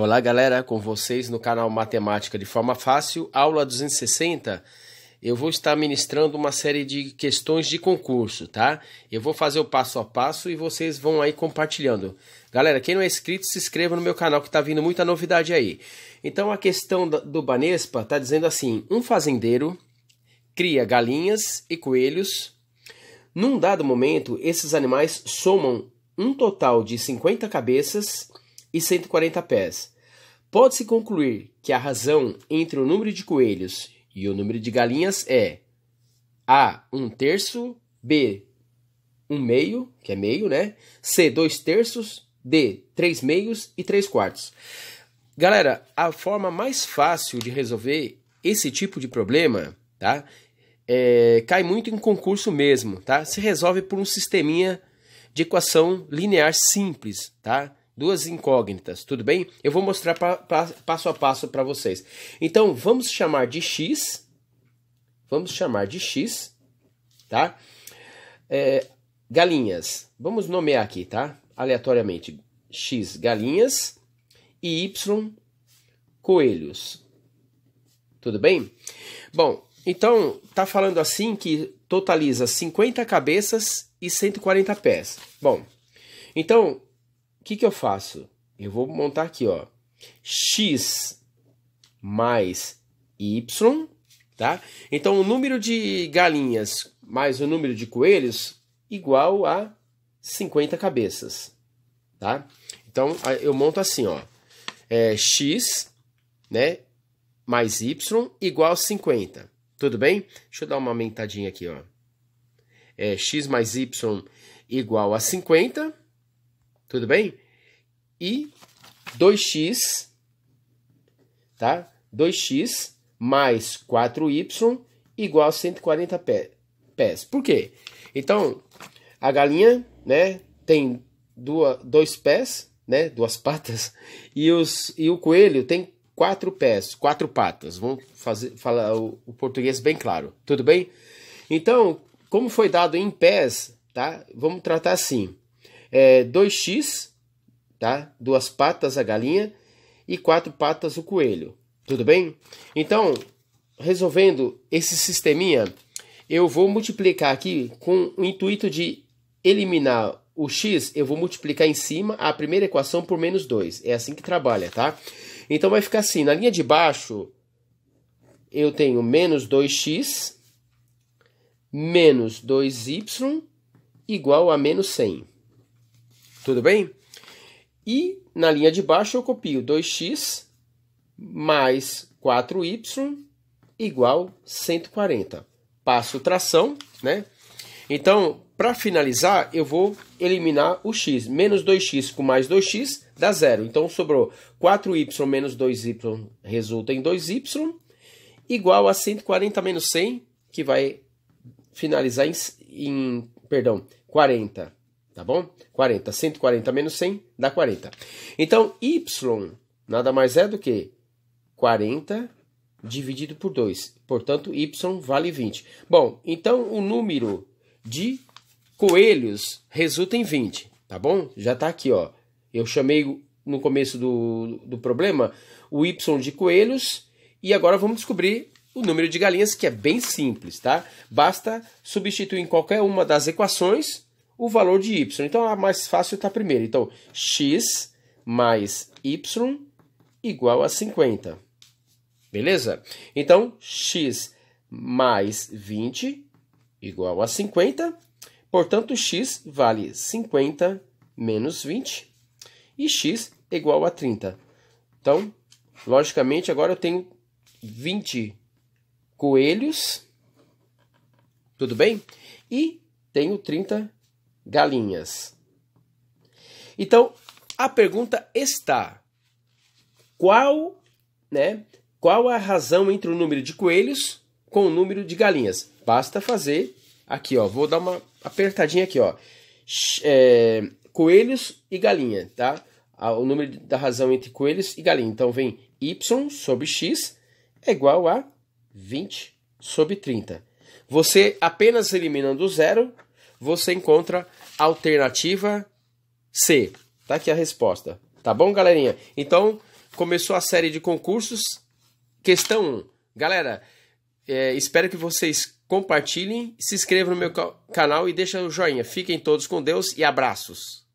Olá, galera, com vocês no canal Matemática de Forma Fácil, aula 260. Eu vou estar ministrando uma série de questões de concurso, tá? Eu vou fazer o passo a passo e vocês vão aí compartilhando. Galera, quem não é inscrito, se inscreva no meu canal que tá vindo muita novidade aí. Então, a questão do Banespa tá dizendo assim: um fazendeiro cria galinhas e coelhos. Num dado momento, esses animais somam um total de 50 cabeças e 140 pés. Pode-se concluir que a razão entre o número de coelhos e o número de galinhas é A, um terço, B, um meio, que é meio, né? C, dois terços, D, três meios e três quartos. Galera, a forma mais fácil de resolver esse tipo de problema, tá? É, cai muito em concurso mesmo, tá? Se resolve por um sisteminha de equação linear simples, tá? duas incógnitas, tudo bem? Eu vou mostrar passo a passo para vocês. Então, vamos chamar de x, vamos chamar de x, tá? É, galinhas, vamos nomear aqui, tá? Aleatoriamente, x galinhas e y coelhos, tudo bem? Bom, então, tá falando assim que totaliza 50 cabeças e 140 pés. Bom, então que, que eu faço? Eu vou montar aqui, ó, x mais y, tá? Então, o número de galinhas mais o número de coelhos igual a 50 cabeças, tá? Então, eu monto assim, ó, é, x, né, mais y igual a 50, tudo bem? Deixa eu dar uma aumentadinha aqui, ó. É, x mais y igual a 50, tudo bem? E 2x, tá? 2x mais 4y igual a 140 pés. Por quê? Então, a galinha, né, tem duas, dois pés, né, duas patas, e, os, e o coelho tem quatro pés, quatro patas. Vamos fazer, falar o, o português bem claro, tudo bem? Então, como foi dado em pés, tá? Vamos tratar assim é, 2x, tá? duas patas a galinha e quatro patas o coelho. Tudo bem? Então, resolvendo esse sisteminha, eu vou multiplicar aqui com o intuito de eliminar o x, eu vou multiplicar em cima a primeira equação por menos 2. É assim que trabalha, tá? Então vai ficar assim, na linha de baixo eu tenho menos 2x menos 2y igual a menos 100. Tudo bem? E na linha de baixo eu copio 2x mais 4y igual 140. Passo tração, né? Então, para finalizar, eu vou eliminar o x. Menos 2x com mais 2x dá zero. Então, sobrou 4y menos 2y resulta em 2y, igual a 140 menos 100, que vai finalizar em, em perdão, 40 tá bom? 40, 140 menos 100 dá 40. Então, y nada mais é do que 40 dividido por 2. Portanto, y vale 20. Bom, então o número de coelhos resulta em 20, tá bom? Já está aqui, ó. Eu chamei no começo do, do problema o y de coelhos e agora vamos descobrir o número de galinhas, que é bem simples, tá? Basta substituir em qualquer uma das equações o valor de y. Então, a mais fácil está primeiro. Então, x mais y igual a 50. Beleza? Então, x mais 20 igual a 50. Portanto, x vale 50 menos 20 e x igual a 30. Então, logicamente, agora eu tenho 20 coelhos, tudo bem? E tenho 30 coelhos galinhas. Então, a pergunta está: qual, né, qual a razão entre o número de coelhos com o número de galinhas? Basta fazer aqui, ó, vou dar uma apertadinha aqui, ó. É, coelhos e galinha, tá? O número da razão entre coelhos e galinha. Então vem y sobre x é igual a 20 sobre 30. Você apenas eliminando o zero, você encontra alternativa C. Tá aqui a resposta. Tá bom, galerinha? Então, começou a série de concursos. Questão 1. Galera, é, espero que vocês compartilhem, se inscrevam no meu canal e deixem o joinha. Fiquem todos com Deus e abraços.